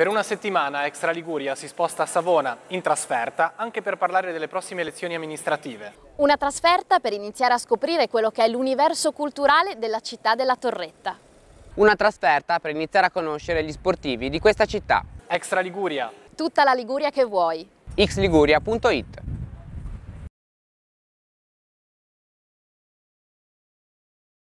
Per una settimana Extra Liguria si sposta a Savona, in trasferta, anche per parlare delle prossime elezioni amministrative. Una trasferta per iniziare a scoprire quello che è l'universo culturale della città della Torretta. Una trasferta per iniziare a conoscere gli sportivi di questa città. Extra Liguria. Tutta la Liguria che vuoi. xliguria.it